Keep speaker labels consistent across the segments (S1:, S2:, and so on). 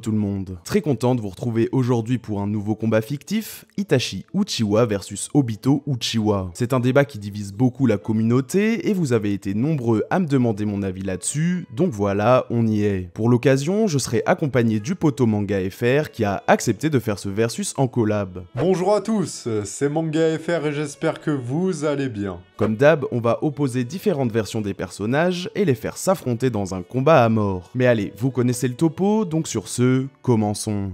S1: tout le monde Très content de vous retrouver aujourd'hui pour un nouveau combat fictif, Itachi Uchiwa versus Obito Uchiwa. C'est un débat qui divise beaucoup la communauté et vous avez été nombreux à me demander mon avis là-dessus, donc voilà, on y est. Pour l'occasion, je serai accompagné du poteau Manga FR qui a accepté de faire ce versus en collab.
S2: Bonjour à tous, c'est Manga FR
S1: et j'espère que vous allez bien. Comme d'hab, on va opposer différentes versions des personnages et les faire s'affronter dans un combat à mort. Mais allez, vous connaissez le topo, donc sur ce, commençons.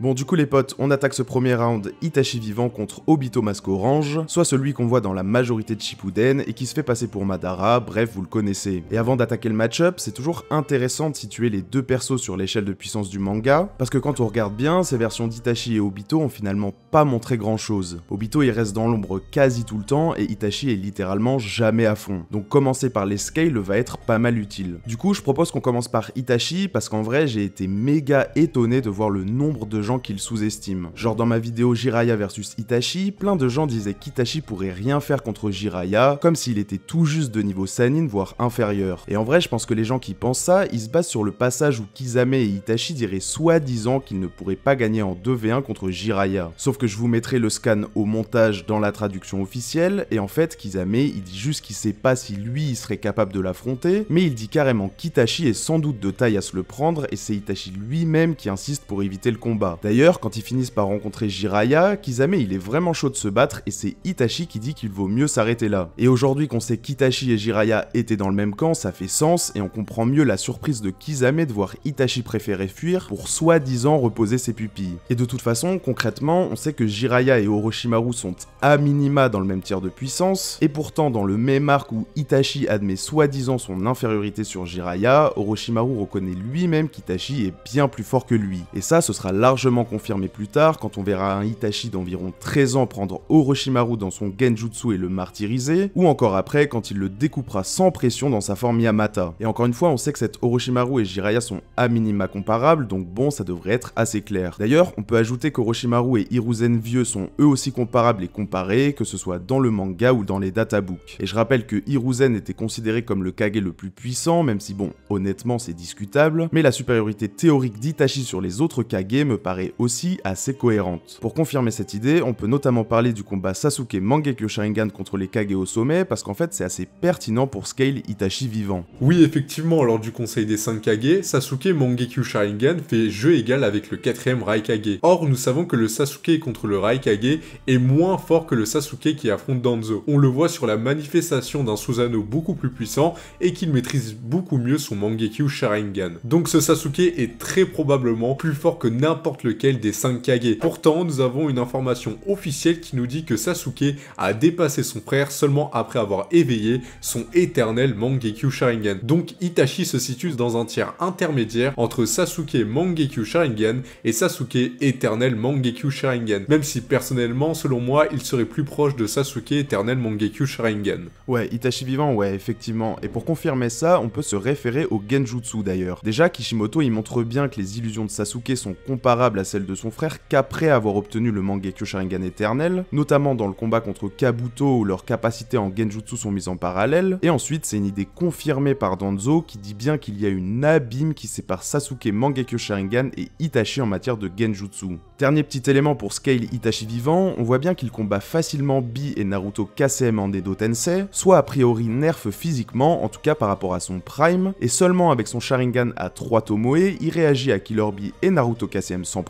S1: Bon, du coup, les potes, on attaque ce premier round Itachi vivant contre Obito Masque Orange, soit celui qu'on voit dans la majorité de Shippuden et qui se fait passer pour Madara, bref, vous le connaissez. Et avant d'attaquer le match-up, c'est toujours intéressant de situer les deux persos sur l'échelle de puissance du manga, parce que quand on regarde bien, ces versions d'Itachi et Obito ont finalement pas montré grand-chose. Obito, il reste dans l'ombre quasi tout le temps et Itachi est littéralement jamais à fond. Donc commencer par les scales va être pas mal utile. Du coup, je propose qu'on commence par Itachi parce qu'en vrai, j'ai été méga étonné de voir le nombre de gens qu'il sous-estiment. Genre dans ma vidéo Jiraiya versus Itachi, plein de gens disaient qu'Itachi pourrait rien faire contre Jiraiya, comme s'il était tout juste de niveau Sanin, voire inférieur. Et en vrai, je pense que les gens qui pensent ça, ils se basent sur le passage où Kizame et Itachi diraient soi-disant qu'ils ne pourraient pas gagner en 2v1 contre Jiraya. Sauf que je vous mettrai le scan au montage dans la traduction officielle, et en fait, Kizame, il dit juste qu'il sait pas si lui, il serait capable de l'affronter, mais il dit carrément qu'Itachi est sans doute de taille à se le prendre, et c'est Itachi lui-même qui insiste pour éviter le combat. D'ailleurs, quand ils finissent par rencontrer Jiraya, Kizame il est vraiment chaud de se battre et c'est Itachi qui dit qu'il vaut mieux s'arrêter là. Et aujourd'hui qu'on sait qu'Itachi et Jiraya étaient dans le même camp, ça fait sens et on comprend mieux la surprise de Kizame de voir Itachi préférer fuir pour soi-disant reposer ses pupilles. Et de toute façon, concrètement, on sait que Jiraya et Orochimaru sont à minima dans le même tiers de puissance, et pourtant dans le même arc où Itachi admet soi-disant son infériorité sur Jiraya, Orochimaru reconnaît lui-même qu'Itachi est bien plus fort que lui. Et ça, ce sera largement confirmé plus tard quand on verra un Itachi d'environ 13 ans prendre Orochimaru dans son Genjutsu et le martyriser, ou encore après quand il le découpera sans pression dans sa forme Yamata. Et encore une fois, on sait que cet Orochimaru et Jiraya sont à minima comparables, donc bon, ça devrait être assez clair. D'ailleurs, on peut ajouter qu'Orochimaru et Hiruzen vieux sont eux aussi comparables et comparés, que ce soit dans le manga ou dans les databooks. Et je rappelle que Hiruzen était considéré comme le Kage le plus puissant, même si bon, honnêtement c'est discutable, mais la supériorité théorique d'Itachi sur les autres Kage me paraît aussi assez cohérente. Pour confirmer cette idée, on peut notamment parler du combat Sasuke Mangekyo Sharingan contre les
S2: Kage au sommet, parce qu'en fait c'est assez pertinent pour Scale Itachi vivant. Oui, effectivement, lors du conseil des 5 Kage, Sasuke Mangekyo Sharingan fait jeu égal avec le 4ème Raikage. Or, nous savons que le Sasuke contre le Raikage est moins fort que le Sasuke qui affronte Danzo. On le voit sur la manifestation d'un Susanoo beaucoup plus puissant et qu'il maîtrise beaucoup mieux son Mangekyo Sharingan. Donc ce Sasuke est très probablement plus fort que n'importe le lequel des 5 Kage. Pourtant, nous avons une information officielle qui nous dit que Sasuke a dépassé son frère seulement après avoir éveillé son éternel Mangekyu Sharingan. Donc Itachi se situe dans un tiers intermédiaire entre Sasuke Mangekyu Sharingan et Sasuke éternel Mangekyu Sharingan. Même si personnellement, selon moi, il serait plus proche de Sasuke éternel Mangekyu Sharingan. Ouais, Itachi vivant, ouais, effectivement. Et pour confirmer ça, on peut se référer au
S1: Genjutsu d'ailleurs. Déjà, Kishimoto, il montre bien que les illusions de Sasuke sont comparables celle de son frère qu'après avoir obtenu le Mangekyo Sharingan éternel, notamment dans le combat contre Kabuto où leurs capacités en Genjutsu sont mises en parallèle, et ensuite c'est une idée confirmée par Danzo qui dit bien qu'il y a une abîme qui sépare Sasuke Mangekyo Sharingan et Itachi en matière de Genjutsu. Dernier petit élément pour Scale Itachi vivant, on voit bien qu'il combat facilement Bi et Naruto KCM en Edo Tensei, soit a priori nerf physiquement, en tout cas par rapport à son prime, et seulement avec son Sharingan à 3 Tomoe, il réagit à Killer Bi et Naruto KCM sans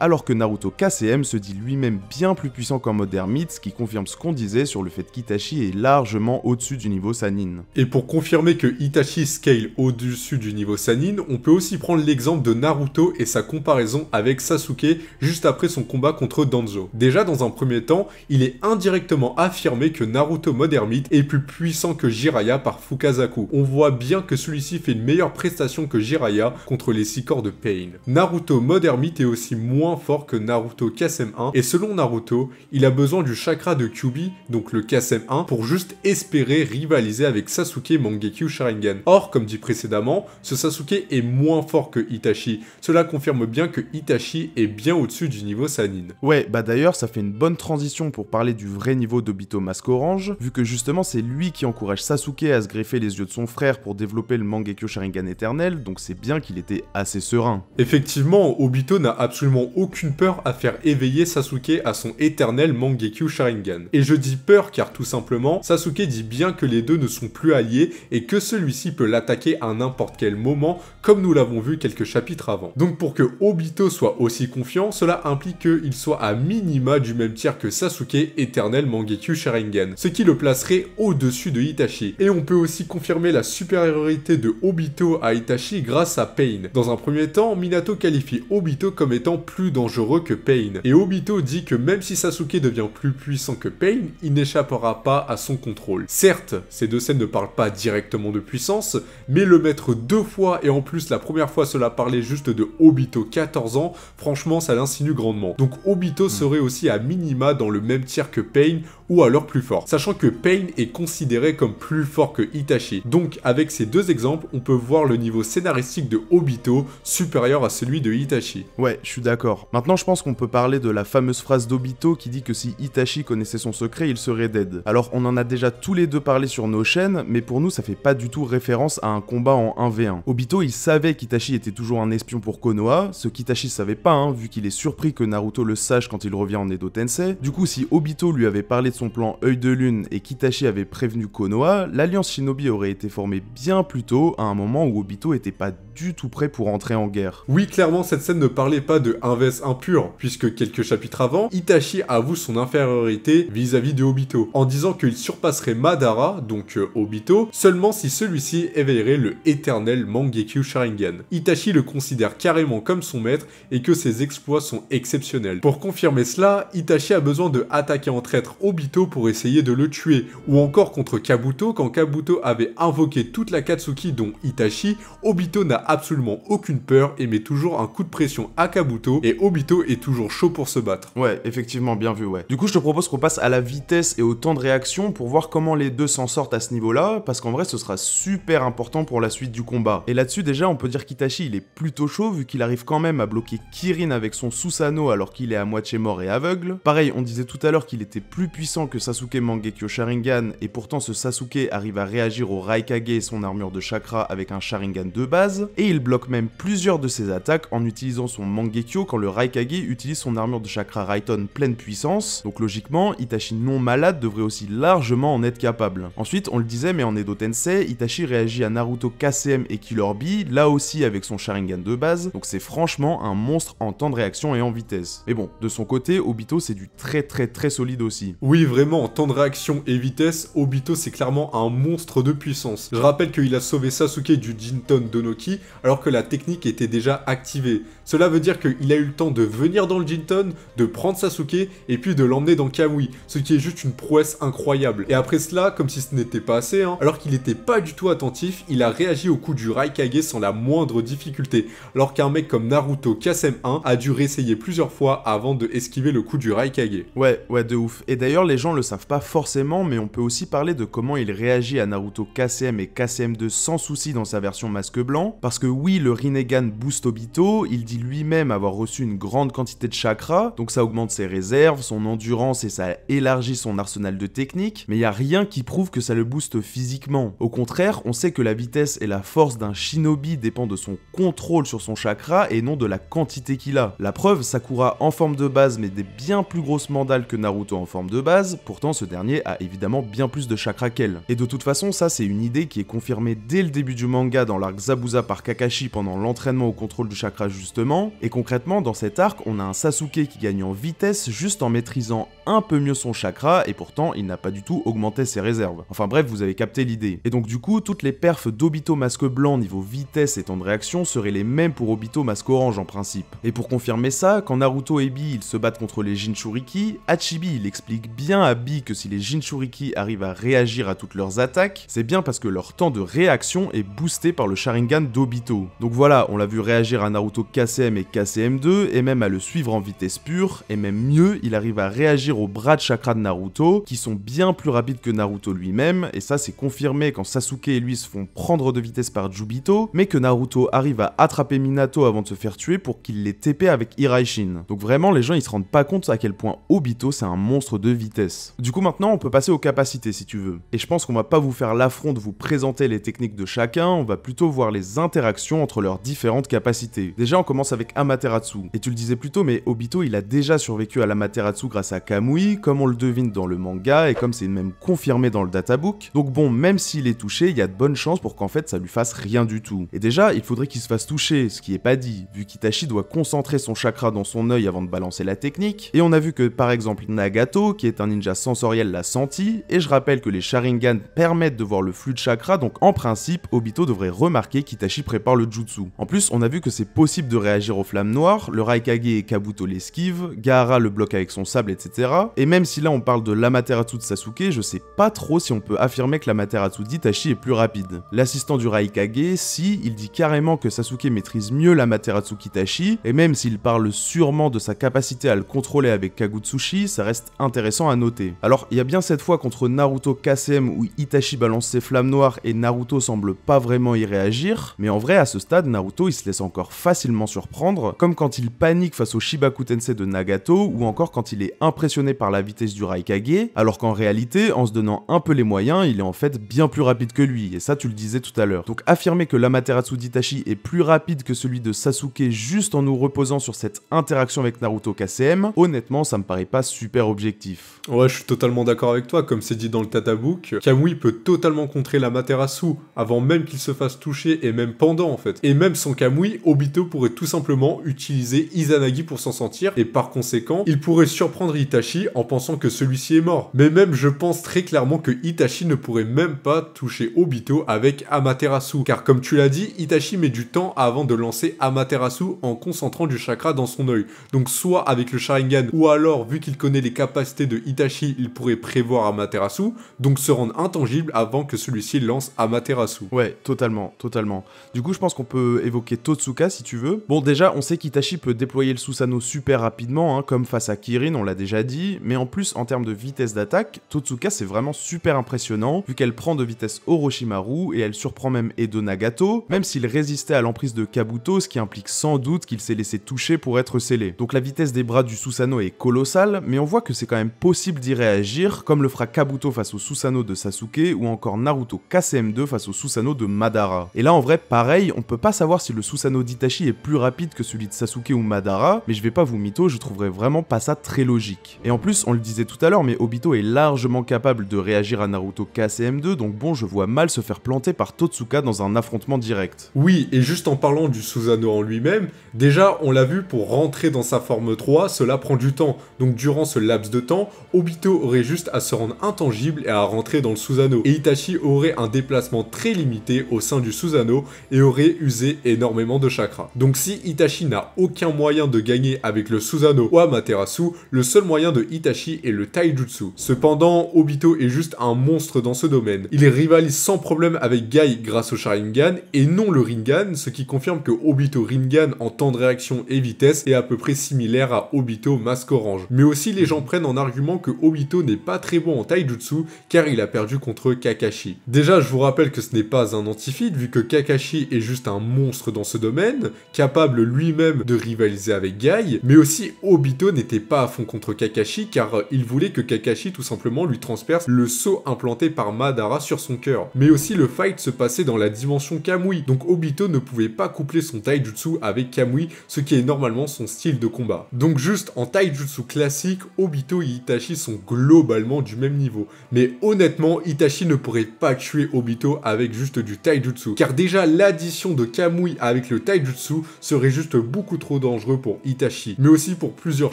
S1: alors que Naruto KCM se dit lui-même bien plus puissant qu'en mode ermite, ce qui confirme ce qu'on disait sur le fait qu'Itachi
S2: est largement au-dessus du niveau Sanin. Et pour confirmer que Itachi scale au-dessus du niveau Sanin, on peut aussi prendre l'exemple de Naruto et sa comparaison avec Sasuke juste après son combat contre Danzo. Déjà dans un premier temps, il est indirectement affirmé que Naruto mode est plus puissant que Jiraya par Fukazaku. On voit bien que celui-ci fait une meilleure prestation que Jiraya contre les six corps de Pain. Naruto mode est aussi moins fort que Naruto KSM1 et selon Naruto, il a besoin du chakra de Kyubi, donc le KSM1, pour juste espérer rivaliser avec Sasuke Mangekyu Sharingan. Or, comme dit précédemment, ce Sasuke est moins fort que Itachi. Cela confirme bien que Itachi est bien au-dessus du niveau Sanin. Ouais, bah d'ailleurs, ça fait une bonne transition pour parler du vrai niveau d'Obito Masque Orange,
S1: vu que justement c'est lui qui encourage Sasuke à se greffer les yeux de son frère pour développer le Mangekyu Sharingan
S2: éternel, donc c'est bien qu'il était assez serein. Effectivement, Obito n'a absolument aucune peur à faire éveiller Sasuke à son éternel Mangekyu Sharingan. Et je dis peur car tout simplement, Sasuke dit bien que les deux ne sont plus alliés et que celui-ci peut l'attaquer à n'importe quel moment, comme nous l'avons vu quelques chapitres avant. Donc pour que Obito soit aussi confiant, cela implique qu'il soit à minima du même tiers que Sasuke, éternel Mangekyu Sharingan, ce qui le placerait au-dessus de Itachi. Et on peut aussi confirmer la supériorité de Obito à Itachi grâce à Pain. Dans un premier temps, Minato qualifie Obito comme comme étant plus dangereux que Pain. Et Obito dit que même si Sasuke devient plus puissant que Pain, il n'échappera pas à son contrôle. Certes, ces deux scènes ne parlent pas directement de puissance, mais le mettre deux fois et en plus la première fois cela parlait juste de Obito 14 ans, franchement ça l'insinue grandement. Donc Obito hmm. serait aussi à minima dans le même tiers que Pain ou alors plus fort, sachant que Pain est considéré comme plus fort que Itachi. Donc avec ces deux exemples, on peut voir le niveau scénaristique de Obito supérieur à celui de Itachi. Ouais, je suis d'accord.
S1: Maintenant, je pense qu'on peut parler de la fameuse phrase d'Obito qui dit que si Itachi connaissait son secret, il serait dead. Alors, on en a déjà tous les deux parlé sur nos chaînes, mais pour nous, ça fait pas du tout référence à un combat en 1v1. Obito, il savait qu'Itachi était toujours un espion pour Konoha, ce qu'Itachi savait pas, hein, vu qu'il est surpris que Naruto le sache quand il revient en Edo Tensei. Du coup, si Obito lui avait parlé de son plan œil de lune et qu'Itachi avait prévenu Konoha, l'alliance Shinobi aurait été formée bien plus tôt, à un moment où Obito était
S2: pas du tout prêt pour entrer en guerre. Oui, clairement, cette scène ne parlait pas de Inves impur, puisque quelques chapitres avant, Itachi avoue son infériorité vis-à-vis de Obito, en disant qu'il surpasserait Madara, donc euh, Obito, seulement si celui-ci éveillerait le éternel Mangekyu Sharingan. Itachi le considère carrément comme son maître et que ses exploits sont exceptionnels. Pour confirmer cela, Itachi a besoin de attaquer en traître Obito pour essayer de le tuer, ou encore contre Kabuto quand Kabuto avait invoqué toute la Katsuki dont Itachi, Obito n'a absolument aucune peur et met toujours un coup de pression à Kabuto, et Obito est toujours chaud pour se battre. Ouais, effectivement, bien vu, ouais. Du coup, je te propose qu'on passe à la vitesse et au temps de réaction pour voir
S1: comment les deux s'en sortent à ce niveau-là, parce qu'en vrai, ce sera super important pour la suite du combat. Et là-dessus, déjà, on peut dire qu'Itachi, il est plutôt chaud, vu qu'il arrive quand même à bloquer Kirin avec son Susanoo alors qu'il est à moitié mort et aveugle. Pareil, on disait tout à l'heure qu'il était plus puissant que Sasuke Mangekyo Sharingan, et pourtant ce Sasuke arrive à réagir au Raikage et son armure de chakra avec un Sharingan de base, et il bloque même plusieurs de ses attaques en utilisant son Mangekyo gekyo quand le Raikage utilise son armure de chakra Raiton pleine puissance, donc logiquement, Itachi non malade devrait aussi largement en être capable. Ensuite, on le disait, mais en Edo Tensei, Itachi réagit à Naruto KCM et Killer Bee, là aussi avec son Sharingan de base, donc c'est franchement un monstre en temps de réaction et en vitesse. Mais bon,
S2: de son côté, Obito c'est du très très très solide aussi. Oui, vraiment, en temps de réaction et vitesse, Obito c'est clairement un monstre de puissance. Je rappelle qu'il a sauvé Sasuke du Jinton Donoki alors que la technique était déjà activée. Cela veut dire qu'il a eu le temps de venir dans le Jinton, de prendre Sasuke et puis de l'emmener dans Kamui, ce qui est juste une prouesse incroyable. Et après cela, comme si ce n'était pas assez, hein, alors qu'il n'était pas du tout attentif, il a réagi au coup du Raikage sans la moindre difficulté, alors qu'un mec comme Naruto kcm 1 a dû réessayer plusieurs fois avant de esquiver le coup du Raikage. Ouais, ouais, de ouf. Et d'ailleurs, les gens le savent pas forcément, mais on peut aussi
S1: parler de comment il réagit à Naruto KCM et KCM2 sans souci dans sa version masque blanc, parce que oui, le Rinnegan boost Obito, il dit lui-même avoir reçu une grande quantité de chakras, donc ça augmente ses réserves, son endurance et ça élargit son arsenal de techniques, mais il n'y a rien qui prouve que ça le booste physiquement. Au contraire, on sait que la vitesse et la force d'un shinobi dépend de son contrôle sur son chakra et non de la quantité qu'il a. La preuve, Sakura en forme de base met des bien plus grosses mandales que Naruto en forme de base, pourtant ce dernier a évidemment bien plus de chakra qu'elle. Et de toute façon, ça c'est une idée qui est confirmée dès le début du manga dans l'arc Zabuza par Kakashi pendant l'entraînement au contrôle du chakra justement, et concrètement dans cet arc on a un Sasuke qui gagne en vitesse juste en maîtrisant un peu mieux son chakra, et pourtant il n'a pas du tout augmenté ses réserves. Enfin bref, vous avez capté l'idée. Et donc du coup, toutes les perfs d'Obito masque blanc niveau vitesse et temps de réaction seraient les mêmes pour Obito masque orange en principe. Et pour confirmer ça, quand Naruto et Bi ils se battent contre les Jinchuriki, Hachibi il explique bien à Bi que si les Jinchuriki arrivent à réagir à toutes leurs attaques, c'est bien parce que leur temps de réaction est boosté par le Sharingan d'Obito. Donc voilà, on l'a vu réagir à Naruto casser. KCM et KCM2 et même à le suivre en vitesse pure, et même mieux, il arrive à réagir aux bras de chakra de Naruto, qui sont bien plus rapides que Naruto lui-même, et ça c'est confirmé quand Sasuke et lui se font prendre de vitesse par Jubito, mais que Naruto arrive à attraper Minato avant de se faire tuer pour qu'il les TP avec Hiraishin. Donc vraiment, les gens ils se rendent pas compte à quel point Obito c'est un monstre de vitesse. Du coup maintenant, on peut passer aux capacités si tu veux. Et je pense qu'on va pas vous faire l'affront de vous présenter les techniques de chacun, on va plutôt voir les interactions entre leurs différentes capacités. Déjà, on commence avec Amaterasu. Et tu le disais plus tôt, mais Obito, il a déjà survécu à l'Amaterasu grâce à Kamui, comme on le devine dans le manga et comme c'est même confirmé dans le databook. Donc bon, même s'il est touché, il y a de bonnes chances pour qu'en fait ça lui fasse rien du tout. Et déjà, il faudrait qu'il se fasse toucher, ce qui est pas dit, vu qu'Itachi doit concentrer son chakra dans son œil avant de balancer la technique. Et on a vu que par exemple Nagato, qui est un ninja sensoriel, l'a senti, et je rappelle que les Sharingan permettent de voir le flux de chakra, donc en principe, Obito devrait remarquer qu'Itachi prépare le jutsu. En plus, on a vu que c'est possible de réagir aux flammes noires, le Raikage et Kabuto l'esquive, Gaara le bloque avec son sable, etc. Et même si là on parle de l'Amaterasu de Sasuke, je sais pas trop si on peut affirmer que l'Amaterasu d'Itachi est plus rapide. L'assistant du Raikage, si, il dit carrément que Sasuke maîtrise mieux l'Amaterasu qu'Itachi, et même s'il parle sûrement de sa capacité à le contrôler avec Kagutsushi, ça reste intéressant à noter. Alors, il y a bien cette fois contre Naruto KCM où Itachi balance ses flammes noires et Naruto semble pas vraiment y réagir, mais en vrai, à ce stade, Naruto il se laisse encore facilement sur prendre comme quand il panique face au Shibaku Tensei de Nagato ou encore quand il est impressionné par la vitesse du Raikage, alors qu'en réalité, en se donnant un peu les moyens, il est en fait bien plus rapide que lui, et ça tu le disais tout à l'heure. Donc affirmer que l'Amaterasu d'Itachi est plus rapide que celui de Sasuke juste en nous reposant sur cette interaction avec Naruto KCM,
S2: honnêtement ça me paraît pas super objectif. Ouais, je suis totalement d'accord avec toi, comme c'est dit dans le Tatabook, Kamui peut totalement contrer l'Amaterasu avant même qu'il se fasse toucher et même pendant en fait. Et même sans Kamui, Obito pourrait tout simplement utiliser Izanagi pour s'en sentir, et par conséquent, il pourrait surprendre Itachi en pensant que celui-ci est mort. Mais même, je pense très clairement que Itachi ne pourrait même pas toucher Obito avec Amaterasu, car comme tu l'as dit, Itachi met du temps avant de lancer Amaterasu en concentrant du chakra dans son œil. Donc soit avec le Sharingan, ou alors, vu qu'il connaît les capacités de Itachi, il pourrait prévoir Amaterasu, donc se rendre intangible avant que celui-ci lance Amaterasu. Ouais, totalement, totalement. Du coup, je pense qu'on
S1: peut évoquer Totsuka si tu veux. Bon, déjà, on sait qu'Itachi peut déployer le Susanoo super rapidement, hein, comme face à Kirin, on l'a déjà dit, mais en plus, en termes de vitesse d'attaque, Totsuka c'est vraiment super impressionnant, vu qu'elle prend de vitesse Orochimaru et elle surprend même Edo Nagato, même s'il résistait à l'emprise de Kabuto, ce qui implique sans doute qu'il s'est laissé toucher pour être scellé. Donc la vitesse des bras du Susanoo est colossale, mais on voit que c'est quand même possible d'y réagir, comme le fera Kabuto face au Susanoo de Sasuke ou encore Naruto KCM2 face au Susanoo de Madara. Et là, en vrai, pareil, on peut pas savoir si le Susanoo d'Itachi est plus rapide que celui de Sasuke ou Madara, mais je vais pas vous mytho, je trouverais vraiment pas ça très logique. Et en plus, on le disait tout à l'heure, mais Obito est largement capable de réagir à Naruto
S2: KCM2, donc bon, je vois mal se faire planter par Totsuka dans un affrontement direct. Oui, et juste en parlant du Susanoo en lui-même, déjà, on l'a vu, pour rentrer dans sa forme 3, cela prend du temps, donc durant ce laps de temps, Obito aurait juste à se rendre intangible et à rentrer dans le Susanoo, et Itachi aurait un déplacement très limité au sein du Susanoo et aurait usé énormément de chakras. Donc si Hitachi Itachi n'a aucun moyen de gagner avec le Susanoo ou Amaterasu, le seul moyen de Itachi est le Taijutsu. Cependant, Obito est juste un monstre dans ce domaine. Il rivalise sans problème avec Gai grâce au Sharingan et non le Ringan, ce qui confirme que Obito Ringan en temps de réaction et vitesse est à peu près similaire à Obito Masque Orange. Mais aussi les gens prennent en argument que Obito n'est pas très bon en Taijutsu car il a perdu contre Kakashi. Déjà, je vous rappelle que ce n'est pas un antifide vu que Kakashi est juste un monstre dans ce domaine, capable lui-même de rivaliser avec Gai, mais aussi Obito n'était pas à fond contre Kakashi car euh, il voulait que Kakashi tout simplement lui transperce le sceau implanté par Madara sur son cœur. Mais aussi le fight se passait dans la dimension Kamui, donc Obito ne pouvait pas coupler son taijutsu avec Kamui, ce qui est normalement son style de combat. Donc juste en taijutsu classique, Obito et Itachi sont globalement du même niveau. Mais honnêtement, Itachi ne pourrait pas tuer Obito avec juste du taijutsu, car déjà l'addition de Kamui avec le taijutsu se serait juste beaucoup trop dangereux pour Itachi, mais aussi pour plusieurs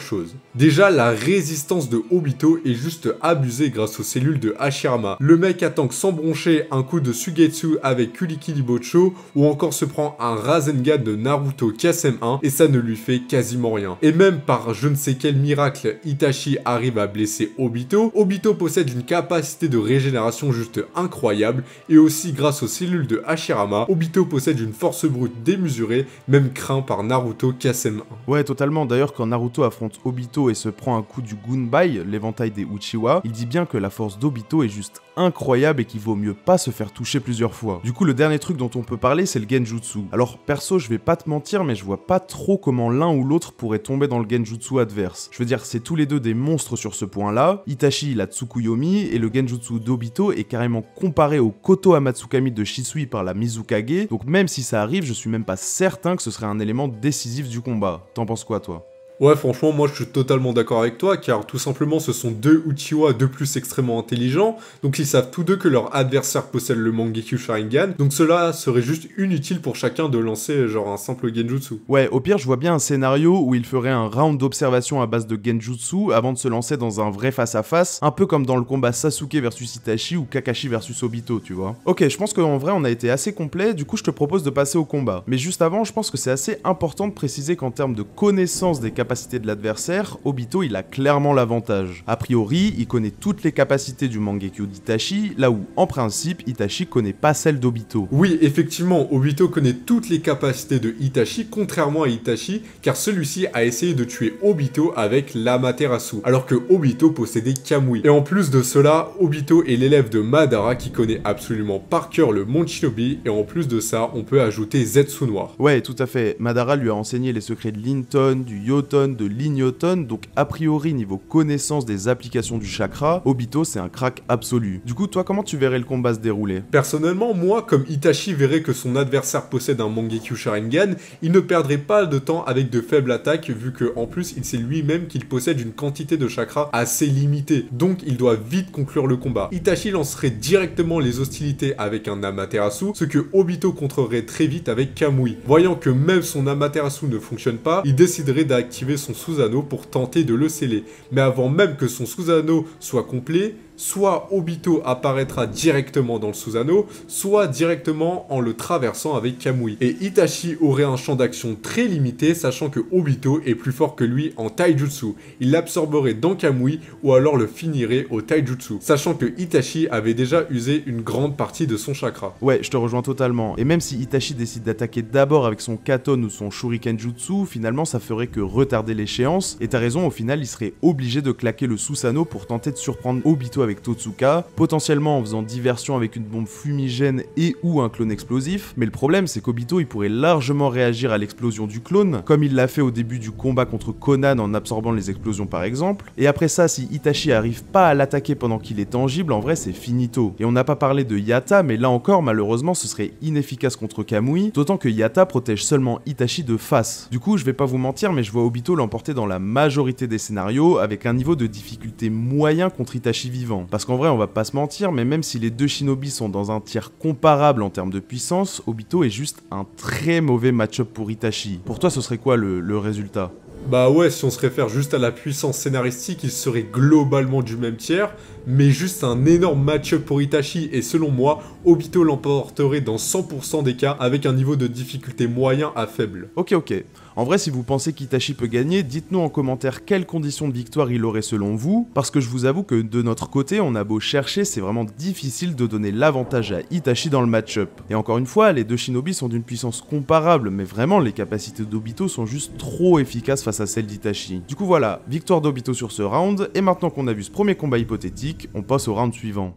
S2: choses. Déjà, la résistance de Obito est juste abusée grâce aux cellules de Hashirama. Le mec attend que sans broncher un coup de Sugetsu avec Kuriki Bocho ou encore se prend un Rasengan de Naruto KSM1 et ça ne lui fait quasiment rien. Et même par je ne sais quel miracle, Itachi arrive à blesser Obito. Obito possède une capacité de régénération juste incroyable et aussi grâce aux cellules de Hashirama, Obito possède une force brute démesurée, même par Naruto ksm Ouais, totalement. D'ailleurs, quand Naruto affronte Obito
S1: et se prend un coup du Gunbai, l'éventail des Uchiwa, il dit bien que la force d'Obito est juste incroyable et qu'il vaut mieux pas se faire toucher plusieurs fois. Du coup, le dernier truc dont on peut parler, c'est le Genjutsu. Alors perso, je vais pas te mentir, mais je vois pas trop comment l'un ou l'autre pourrait tomber dans le Genjutsu adverse. Je veux dire, c'est tous les deux des monstres sur ce point-là. Itachi, la Tsukuyomi, et le Genjutsu d'Obito est carrément comparé au Koto Amatsukami de Shisui par la Mizukage, donc même si ça arrive, je suis même pas
S2: certain que ce serait un élément décisif du combat. T'en penses quoi, toi Ouais, franchement, moi je suis totalement d'accord avec toi, car tout simplement ce sont deux Uchiwa de plus extrêmement intelligents, donc ils savent tous deux que leur adversaire possède le Mangekyou Sharingan, donc cela serait juste inutile pour chacun de lancer genre un simple Genjutsu.
S1: Ouais, au pire, je vois bien un scénario où il ferait un round d'observation à base de Genjutsu avant de se lancer dans un vrai face-à-face, un peu comme dans le combat Sasuke versus Itachi ou Kakashi versus Obito, tu vois. Ok, je pense qu'en vrai on a été assez complet, du coup je te propose de passer au combat. Mais juste avant, je pense que c'est assez important de préciser qu'en termes de connaissance des capacités de l'adversaire, Obito il a clairement l'avantage. A priori, il connaît toutes les capacités du Mangekyo d'Itachi, là
S2: où en principe Itachi connaît pas celle d'Obito. Oui, effectivement, Obito connaît toutes les capacités de Itachi, contrairement à Itachi, car celui-ci a essayé de tuer Obito avec l'Amaterasu, alors que Obito possédait Kamui. Et en plus de cela, Obito est l'élève de Madara qui connaît absolument par cœur le monde shinobi, et en plus de ça, on peut ajouter Zetsu Noir.
S1: Ouais, tout à fait. Madara lui a enseigné les secrets de Linton, du Yoto, de Lignoton, donc a priori niveau connaissance des applications du chakra, Obito c'est un crack absolu. Du coup, toi comment tu
S2: verrais le combat se dérouler Personnellement, moi comme Itachi verrait que son adversaire possède un mangekyou Sharingan, il ne perdrait pas de temps avec de faibles attaques vu que en plus il sait lui-même qu'il possède une quantité de chakra assez limitée, donc il doit vite conclure le combat. Itachi lancerait directement les hostilités avec un Amaterasu, ce que Obito contrerait très vite avec Kamui. Voyant que même son Amaterasu ne fonctionne pas, il déciderait d'activer son sous-anneau pour tenter de le sceller. Mais avant même que son sous-anneau soit complet, soit Obito apparaîtra directement dans le Susanoo, soit directement en le traversant avec Kamui. Et Itachi aurait un champ d'action très limité, sachant que Obito est plus fort que lui en taijutsu. Il l'absorberait dans Kamui ou alors le finirait au taijutsu, sachant que Itachi avait déjà usé une grande partie de son chakra. Ouais, je te rejoins totalement.
S1: Et même si Itachi décide d'attaquer d'abord avec son katon ou son Shurikenjutsu, finalement ça ferait que retarder l'échéance. Et t'as raison, au final il serait obligé de claquer le Susanoo pour tenter de surprendre Obito avec Totsuka, potentiellement en faisant diversion avec une bombe fumigène et ou un clone explosif, mais le problème c'est qu'Obito il pourrait largement réagir à l'explosion du clone, comme il l'a fait au début du combat contre Konan en absorbant les explosions par exemple, et après ça si Itachi arrive pas à l'attaquer pendant qu'il est tangible, en vrai c'est finito. Et on n'a pas parlé de Yata, mais là encore malheureusement ce serait inefficace contre Kamui, d'autant que Yata protège seulement Itachi de face. Du coup je vais pas vous mentir mais je vois Obito l'emporter dans la majorité des scénarios avec un niveau de difficulté moyen contre Itachi vivant. Parce qu'en vrai, on va pas se mentir, mais même si les deux shinobi sont dans un tiers comparable en termes de puissance, Obito est juste un très mauvais
S2: match-up pour Itachi. Pour toi, ce serait quoi le, le résultat bah ouais, si on se réfère juste à la puissance scénaristique, il serait globalement du même tiers, mais juste un énorme match-up pour Itachi, et selon moi, Obito l'emporterait dans 100% des cas avec un niveau de difficulté moyen à faible. Ok ok, en vrai, si vous pensez qu'Itachi peut gagner, dites-nous en commentaire quelles conditions
S1: de victoire il aurait selon vous, parce que je vous avoue que de notre côté, on a beau chercher, c'est vraiment difficile de donner l'avantage à Itachi dans le match-up. Et encore une fois, les deux shinobi sont d'une puissance comparable, mais vraiment, les capacités d'Obito sont juste trop efficaces face à celles d'Itachi. Du coup voilà, victoire d'Obito sur ce round, et maintenant qu'on a vu ce premier combat hypothétique, on passe au round suivant.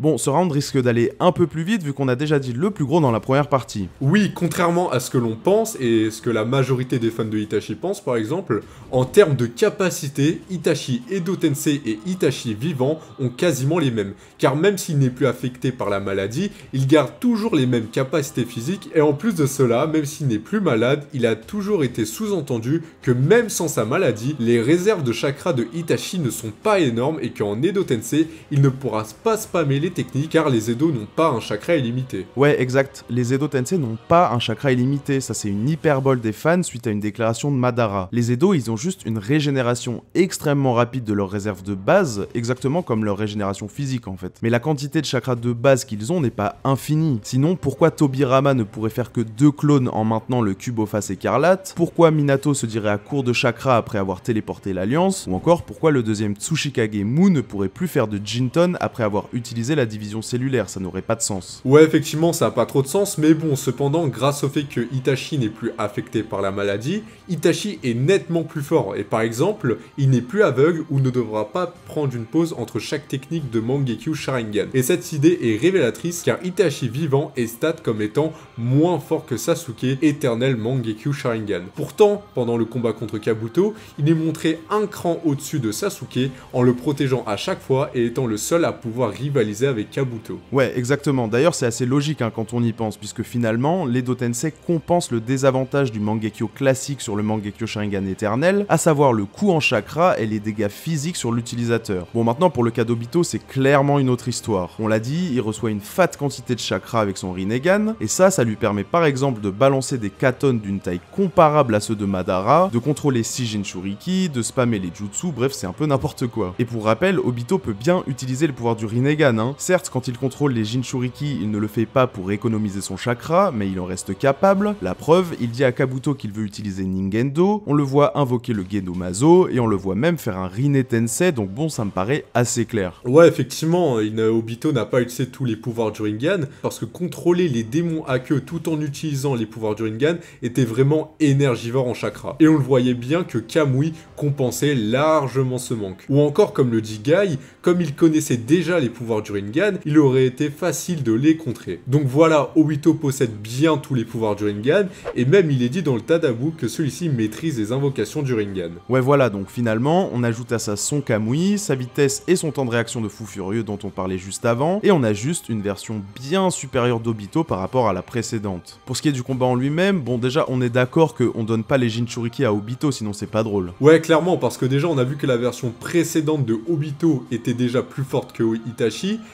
S1: Bon, ce round risque d'aller un
S2: peu plus vite vu qu'on a déjà dit le plus gros dans la première partie. Oui, contrairement à ce que l'on pense et ce que la majorité des fans de Itachi pensent par exemple, en termes de capacité, Itachi Edo Tensei et Itachi vivant ont quasiment les mêmes, car même s'il n'est plus affecté par la maladie, il garde toujours les mêmes capacités physiques et en plus de cela, même s'il n'est plus malade, il a toujours été sous-entendu que même sans sa maladie, les réserves de chakra de Itachi ne sont pas énormes et qu'en Edo Tensei, il ne pourra pas pas mêler technique car les Edo n'ont pas un chakra illimité.
S1: Ouais, exact. Les Edo Tensei n'ont pas un chakra illimité, ça c'est une hyperbole des fans suite à une déclaration de Madara. Les Edo, ils ont juste une régénération extrêmement rapide de leurs réserves de base, exactement comme leur régénération physique en fait. Mais la quantité de chakra de base qu'ils ont n'est pas infinie. Sinon, pourquoi Tobirama ne pourrait faire que deux clones en maintenant le cube aux faces écarlates Pourquoi Minato se dirait à court de chakra après avoir téléporté l'Alliance Ou encore, pourquoi le deuxième Tsushikage Mu ne pourrait plus faire de Jinton après avoir utilisé la division cellulaire, ça n'aurait pas de
S2: sens. Ouais, effectivement, ça n'a pas trop de sens, mais bon, cependant, grâce au fait que Itachi n'est plus affecté par la maladie, Itachi est nettement plus fort, et par exemple, il n'est plus aveugle ou ne devra pas prendre une pause entre chaque technique de Mangekyu Sharingan. Et cette idée est révélatrice car Itachi vivant est stat comme étant moins fort que Sasuke, éternel Mangekyu Sharingan. Pourtant, pendant le combat contre Kabuto, il est montré un cran au-dessus de Sasuke en le protégeant à chaque fois et étant le seul à pouvoir rivaliser avec Kabuto.
S1: Ouais, exactement. D'ailleurs, c'est assez logique hein, quand on y pense, puisque finalement, les Tensei compensent le désavantage du Mangekyo classique sur le Mangekyo Sharingan éternel, à savoir le coût en chakra et les dégâts physiques sur l'utilisateur. Bon, maintenant, pour le cas d'Obito, c'est clairement une autre histoire. On l'a dit, il reçoit une fat quantité de chakra avec son Rinnegan, et ça, ça lui permet par exemple de balancer des katons d'une taille comparable à ceux de Madara, de contrôler 6 Shuriki, de spammer les jutsu, bref, c'est un peu n'importe quoi. Et pour rappel, Obito peut bien utiliser le pouvoir du Rinnegan, hein. Certes, quand il contrôle les Jinchuriki, il ne le fait pas pour économiser son chakra, mais il en reste capable. La preuve, il dit à Kabuto qu'il veut utiliser Ningendo, on le voit invoquer le Genomazo Mazo, et on le voit même faire un Rine Tensei,
S2: donc bon, ça me paraît assez clair. Ouais, effectivement, hein, Obito n'a pas utilisé tous les pouvoirs du Ringan, parce que contrôler les démons à queue tout en utilisant les pouvoirs du Ringan était vraiment énergivore en chakra. Et on le voyait bien que Kamui compensait largement ce manque. Ou encore, comme le dit Gai, comme il connaissait déjà les pouvoirs du Ringan, il aurait été facile de les contrer. Donc voilà, Obito possède bien tous les pouvoirs du Ringan. et même il est dit dans le Tadabu que celui-ci maîtrise les invocations du Ringan. Ouais voilà, donc finalement, on ajoute à ça son Kamui,
S1: sa vitesse et son temps de réaction de fou furieux dont on parlait juste avant, et on a juste une version bien supérieure d'Obito par rapport à la précédente. Pour ce qui est du combat en lui-même, bon déjà on est d'accord qu'on donne pas les Jinchuriki à Obito sinon c'est pas drôle.
S2: Ouais clairement parce que déjà on a vu que la version précédente de Obito était déjà plus forte que Itachi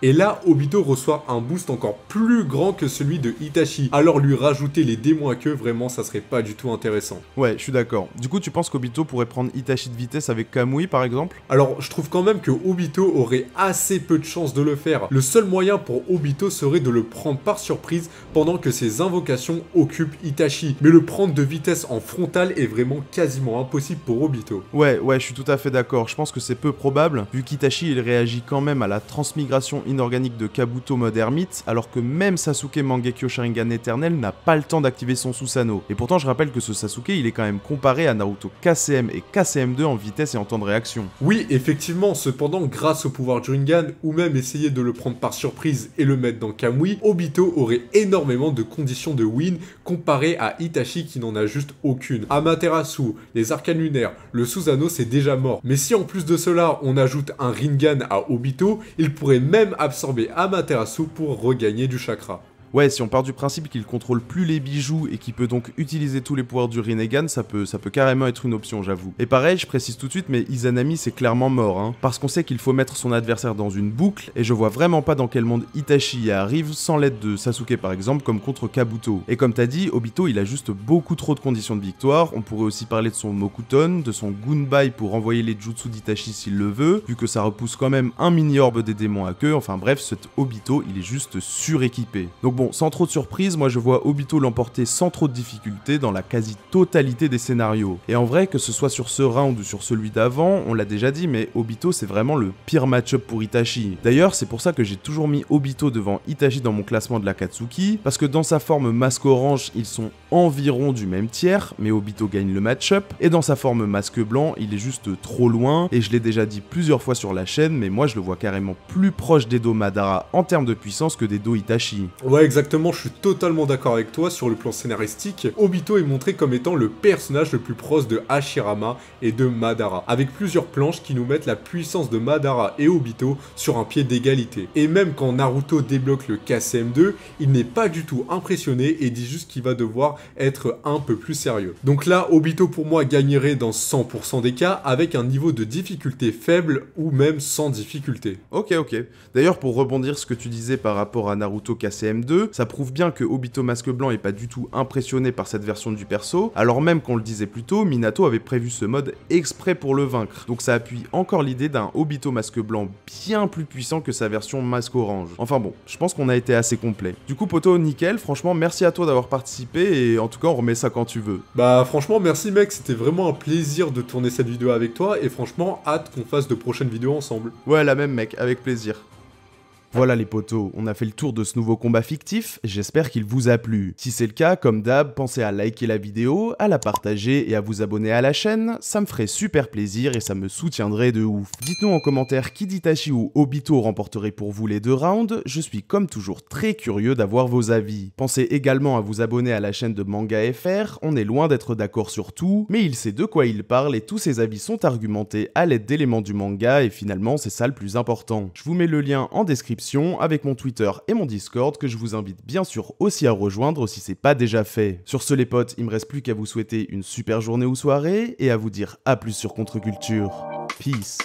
S2: Et là, Obito reçoit un boost encore plus grand que celui de Itachi. Alors lui rajouter les démons à queue, vraiment, ça serait pas du tout intéressant. Ouais, je suis d'accord. Du coup, tu penses qu'Obito pourrait prendre Itachi de vitesse avec Kamui, par exemple Alors, je trouve quand même que Obito aurait assez peu de chances de le faire. Le seul moyen pour Obito serait de le prendre par surprise pendant que ses invocations occupent Itachi. Mais le prendre de vitesse en frontal est vraiment quasiment impossible pour Obito. Ouais, ouais, je suis tout à fait d'accord. Je pense que c'est peu
S1: probable, vu qu'Itachi, il réagit quand même à la transmigration inorganique de Kabuto mode ermite, alors que même Sasuke Mangekyo Sharingan éternel n'a pas le temps d'activer son Susanoo. Et pourtant, je rappelle que ce Sasuke, il est quand même comparé à Naruto KCM et KCM2 en vitesse et en temps de réaction. Oui,
S2: effectivement, cependant, grâce au pouvoir du Ringan ou même essayer de le prendre par surprise et le mettre dans Kamui, Obito aurait énormément de conditions de win comparé à Itachi qui n'en a juste aucune. Amaterasu, les arcanes lunaires, le Susanoo c'est déjà mort. Mais si en plus de cela, on ajoute un Ringan à Obito, il pourrait même absorber Amaterasu pour regagner du chakra. Ouais, si on part du principe qu'il contrôle plus les bijoux et qu'il peut donc utiliser tous les pouvoirs du
S1: Rinnegan, ça peut, ça peut carrément être une option, j'avoue. Et pareil, je précise tout de suite, mais Izanami c'est clairement mort, hein, parce qu'on sait qu'il faut mettre son adversaire dans une boucle, et je vois vraiment pas dans quel monde Itachi y arrive sans l'aide de Sasuke par exemple, comme contre Kabuto. Et comme t'as dit, Obito il a juste beaucoup trop de conditions de victoire, on pourrait aussi parler de son Mokuton, de son Gunbai pour envoyer les Jutsu d'Itachi s'il le veut, vu que ça repousse quand même un mini-orbe des démons à queue, enfin bref, cet Obito il est juste suréquipé bon, sans trop de surprise, moi je vois Obito l'emporter sans trop de difficulté dans la quasi-totalité des scénarios. Et en vrai, que ce soit sur ce round ou sur celui d'avant, on l'a déjà dit, mais Obito c'est vraiment le pire match-up pour Itachi. D'ailleurs, c'est pour ça que j'ai toujours mis Obito devant Itachi dans mon classement de la Katsuki, parce que dans sa forme masque orange, ils sont environ du même tiers, mais Obito gagne le match-up, et dans sa forme masque blanc, il est juste trop loin, et je l'ai déjà dit plusieurs fois sur la chaîne, mais moi je le vois carrément plus proche des Madara en termes de puissance que des dos Itachi.
S2: Ouais exactement, je suis totalement d'accord avec toi sur le plan scénaristique, Obito est montré comme étant le personnage le plus proche de Hashirama et de Madara, avec plusieurs planches qui nous mettent la puissance de Madara et Obito sur un pied d'égalité. Et même quand Naruto débloque le KCM2, il n'est pas du tout impressionné et dit juste qu'il va devoir être un peu plus sérieux. Donc là, Obito pour moi gagnerait dans 100% des cas avec un niveau de difficulté faible ou même sans difficulté. Ok, ok. D'ailleurs, pour rebondir ce que tu disais par rapport à Naruto
S1: KCM2, ça prouve bien que Obito Masque Blanc est pas du tout impressionné par cette version du perso, alors même qu'on le disait plus tôt, Minato avait prévu ce mode exprès pour le vaincre. Donc ça appuie encore l'idée d'un Obito Masque Blanc bien plus puissant que sa version Masque Orange. Enfin bon, je pense qu'on a été assez complet.
S2: Du coup, Poto, nickel, franchement, merci à toi d'avoir participé et et en tout cas on remet ça quand tu veux. Bah franchement merci mec, c'était vraiment un plaisir de tourner cette vidéo avec toi et franchement hâte qu'on fasse de prochaines vidéos ensemble. Ouais la même mec, avec plaisir.
S1: Voilà les potos, on a fait le tour de ce nouveau combat fictif, j'espère qu'il vous a plu. Si c'est le cas, comme d'hab, pensez à liker la vidéo, à la partager et à vous abonner à la chaîne, ça me ferait super plaisir et ça me soutiendrait de ouf. Dites-nous en commentaire qui d'Itachi ou Obito remporterait pour vous les deux rounds, je suis comme toujours très curieux d'avoir vos avis. Pensez également à vous abonner à la chaîne de Manga FR, on est loin d'être d'accord sur tout, mais il sait de quoi il parle et tous ses avis sont argumentés à l'aide d'éléments du manga et finalement c'est ça le plus important. Je vous mets le lien en description avec mon Twitter et mon Discord que je vous invite bien sûr aussi à rejoindre si c'est pas déjà fait. Sur ce les potes, il me reste plus qu'à vous souhaiter une super journée ou soirée et à vous dire à plus sur Contre-Culture. Peace.